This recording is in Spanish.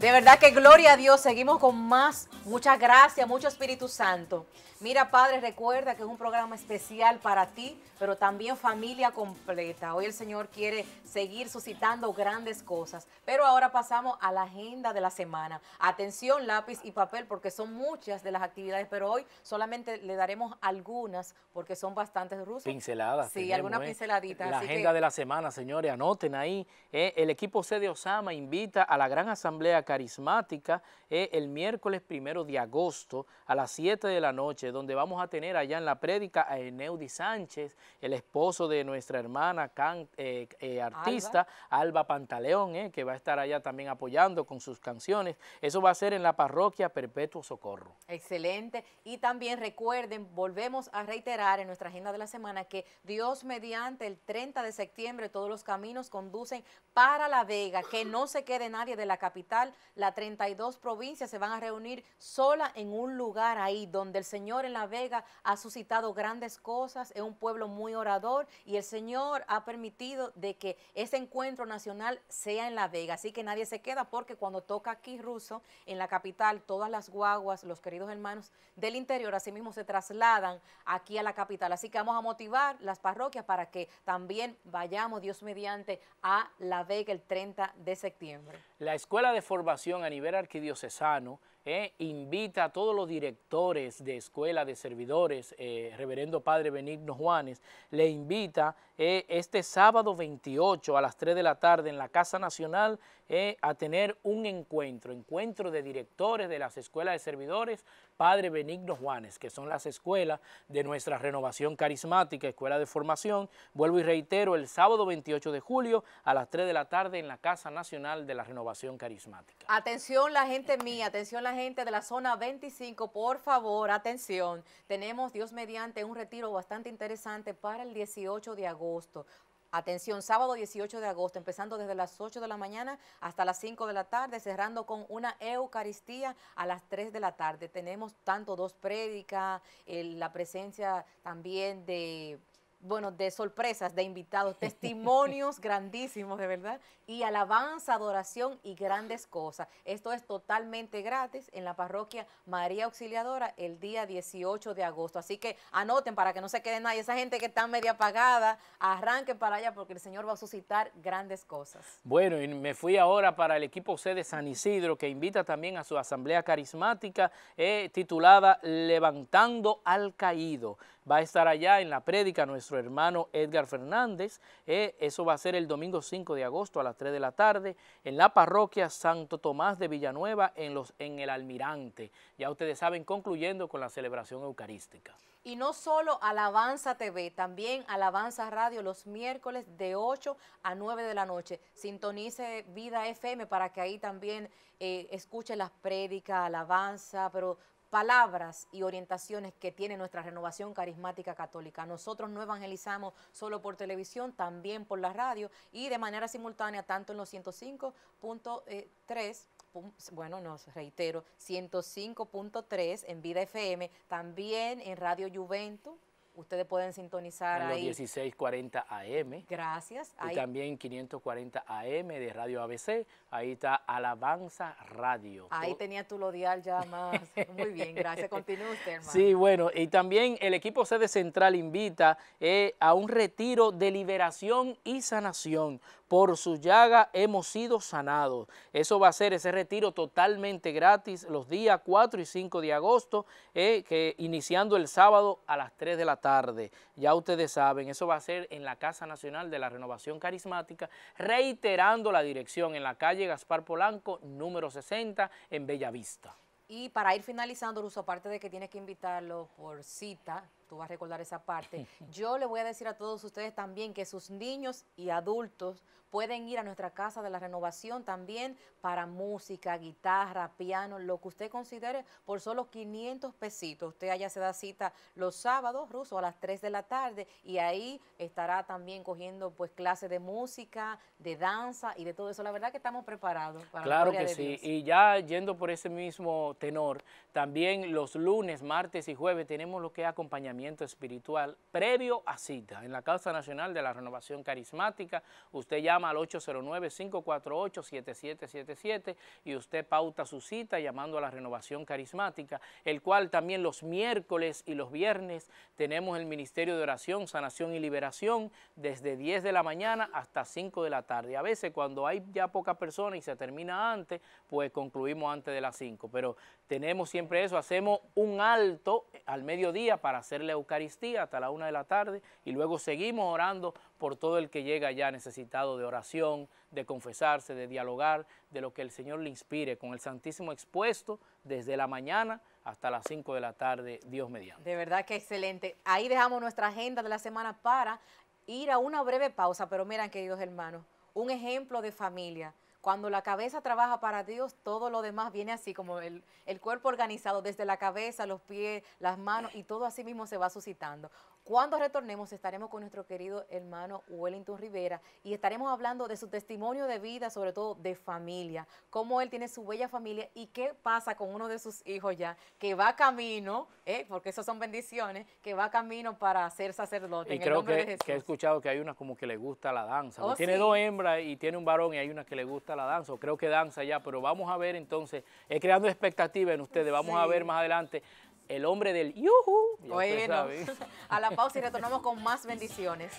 De verdad que gloria a Dios, seguimos con más Muchas gracias, mucho Espíritu Santo. Mira, Padre, recuerda que es un programa especial para ti, pero también familia completa. Hoy el Señor quiere seguir suscitando grandes cosas. Pero ahora pasamos a la agenda de la semana. Atención, lápiz y papel, porque son muchas de las actividades, pero hoy solamente le daremos algunas, porque son bastantes rusas. Pinceladas. Sí, algunas ¿eh? pinceladitas. La agenda de la semana, señores, anoten ahí. ¿eh? el equipo C de Osama invita a la gran asamblea carismática ¿eh? el miércoles primero de agosto a las 7 de la noche, donde vamos a tener allá en la prédica a Eneudi Sánchez, el esposo de nuestra hermana eh, eh, artista Alba, Pantaleón, eh, que va a estar allá también apoyando con sus canciones. Eso va a ser en la parroquia Perpetuo Socorro. Excelente. Y también recuerden, volvemos a reiterar en nuestra agenda de la semana que Dios mediante el 30 de septiembre todos los caminos conducen para La Vega, que no se quede nadie de la capital, la 32 provincias se van a reunir sola en un lugar ahí donde el Señor en La Vega ha suscitado grandes cosas, es un pueblo muy orador y el Señor ha permitido de que ese encuentro nacional sea en La Vega, así que nadie se queda porque cuando toca aquí Ruso, en la capital, todas las guaguas, los queridos hermanos del interior, así mismo se trasladan aquí a la capital, así que vamos a motivar las parroquias para que también vayamos, Dios mediante, a La Vega el 30 de septiembre. La Escuela de Formación a nivel arquidiocesano ¿eh? invita a todos los directores de escuela de servidores, eh, reverendo padre Benigno Juanes, le invita eh, este sábado 28 a las 3 de la tarde en la Casa Nacional eh, a tener un encuentro, encuentro de directores de las escuelas de servidores, Padre Benigno Juanes, que son las escuelas de nuestra renovación carismática, escuela de formación. Vuelvo y reitero, el sábado 28 de julio a las 3 de la tarde en la Casa Nacional de la Renovación Carismática. Atención la gente mía, atención la gente de la zona 25, por favor, atención. Tenemos, Dios mediante, un retiro bastante interesante para el 18 de agosto. Atención, sábado 18 de agosto, empezando desde las 8 de la mañana hasta las 5 de la tarde, cerrando con una Eucaristía a las 3 de la tarde. Tenemos tanto dos prédicas, la presencia también de bueno, de sorpresas, de invitados, testimonios grandísimos, de verdad, y alabanza, adoración y grandes cosas. Esto es totalmente gratis en la parroquia María Auxiliadora el día 18 de agosto. Así que anoten para que no se quede nadie, esa gente que está media apagada, arranquen para allá porque el Señor va a suscitar grandes cosas. Bueno, y me fui ahora para el equipo C de San Isidro, que invita también a su asamblea carismática eh, titulada Levantando al Caído va a estar allá en la prédica nuestro hermano Edgar Fernández. Eh, eso va a ser el domingo 5 de agosto a las 3 de la tarde en la parroquia Santo Tomás de Villanueva en, los, en el Almirante. Ya ustedes saben, concluyendo con la celebración eucarística. Y no solo Alabanza TV, también Alabanza Radio los miércoles de 8 a 9 de la noche. Sintonice Vida FM para que ahí también escuchen escuche las prédicas, alabanza, pero palabras y orientaciones que tiene nuestra renovación carismática católica. Nosotros no evangelizamos solo por televisión, también por la radio y de manera simultánea tanto en los 105.3 bueno, nos reitero, 105.3 en Vida FM, también en Radio Juventud, Ustedes pueden sintonizar a ahí. Los 1640 AM. Gracias. Y también 540 AM de Radio ABC. Ahí está Alabanza Radio. Ahí tenía tu lodial ya más. Muy bien, gracias. Continúe usted, hermano. Sí, bueno, y también el equipo sede central invita eh, a un retiro de liberación y sanación por su llaga hemos sido sanados. Eso va a ser ese retiro totalmente gratis los días 4 y 5 de agosto, eh, que iniciando el sábado a las 3 de la tarde. Ya ustedes saben, eso va a ser en la Casa Nacional de la Renovación Carismática, reiterando la dirección en la calle Gaspar Polanco, número 60, en Bellavista. Y para ir finalizando, Luz, aparte de que tienes que invitarlo por cita, tú vas a recordar esa parte. Yo le voy a decir a todos ustedes también que sus niños y adultos pueden ir a nuestra casa de la renovación también para música, guitarra, piano, lo que usted considere, por solo 500 pesitos. Usted allá se da cita los sábados, Ruso, a las 3 de la tarde y ahí estará también cogiendo pues clases de música, de danza y de todo eso. La verdad que estamos preparados para Claro que sí, y ya yendo por ese mismo tenor, también los lunes, martes y jueves tenemos lo que es acompañamiento espiritual previo a cita en la Casa Nacional de la Renovación Carismática. Usted llama al 809-548-7777 y usted pauta su cita llamando a la Renovación Carismática, el cual también los miércoles y los viernes tenemos el Ministerio de Oración, Sanación y Liberación desde 10 de la mañana hasta 5 de la tarde. A veces cuando hay ya poca persona y se termina antes, pues concluimos antes de las 5, pero tenemos siempre eso, hacemos un alto al mediodía para hacer la Eucaristía hasta la una de la tarde y luego seguimos orando por todo el que llega ya necesitado de oración, de confesarse, de dialogar, de lo que el Señor le inspire con el Santísimo expuesto desde la mañana hasta las cinco de la tarde, Dios mediante. De verdad que excelente. Ahí dejamos nuestra agenda de la semana para ir a una breve pausa, pero miran, queridos hermanos, un ejemplo de familia. Cuando la cabeza trabaja para Dios, todo lo demás viene así, como el, el cuerpo organizado, desde la cabeza, los pies, las manos, y todo así mismo se va suscitando. Cuando retornemos estaremos con nuestro querido hermano Wellington Rivera y estaremos hablando de su testimonio de vida, sobre todo de familia, cómo él tiene su bella familia y qué pasa con uno de sus hijos ya, que va camino, eh, porque esas son bendiciones, que va camino para ser sacerdote. Y creo que, he escuchado que hay una como que le gusta la danza. Oh, tiene dos hembras y tiene un varón y hay una que le gusta la danza, o creo que danza ya, pero vamos a ver entonces, eh, creando expectativas en ustedes, vamos a ver más adelante el hombre del yuhu. Bueno, a la pausa y retornamos con más bendiciones.